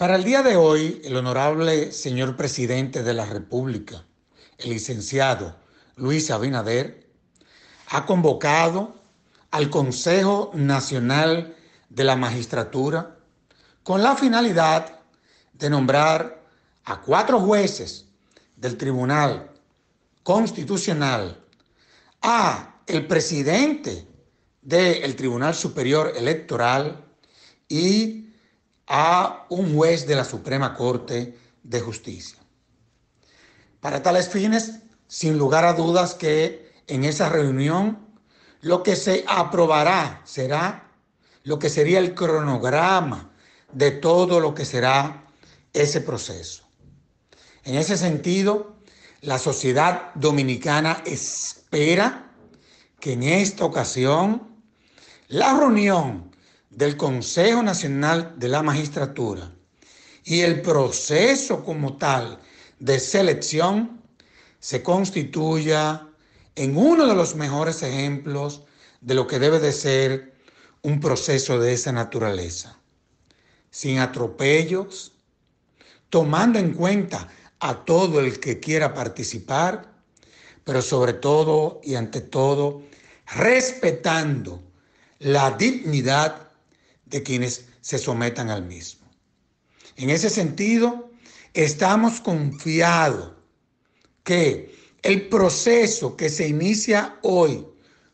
Para el día de hoy, el honorable señor presidente de la República, el licenciado Luis Abinader, ha convocado al Consejo Nacional de la Magistratura con la finalidad de nombrar a cuatro jueces del Tribunal Constitucional, a el presidente del Tribunal Superior Electoral y a un juez de la Suprema Corte de Justicia. Para tales fines, sin lugar a dudas que en esa reunión lo que se aprobará será lo que sería el cronograma de todo lo que será ese proceso. En ese sentido, la sociedad dominicana espera que en esta ocasión la reunión del Consejo Nacional de la Magistratura y el proceso como tal de selección se constituya en uno de los mejores ejemplos de lo que debe de ser un proceso de esa naturaleza, sin atropellos, tomando en cuenta a todo el que quiera participar, pero sobre todo y ante todo, respetando la dignidad de quienes se sometan al mismo. En ese sentido, estamos confiados que el proceso que se inicia hoy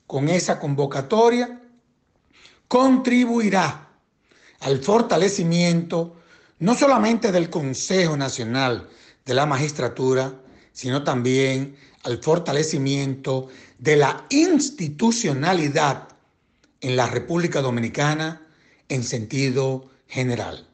con esa convocatoria contribuirá al fortalecimiento no solamente del Consejo Nacional de la Magistratura, sino también al fortalecimiento de la institucionalidad en la República Dominicana en sentido general.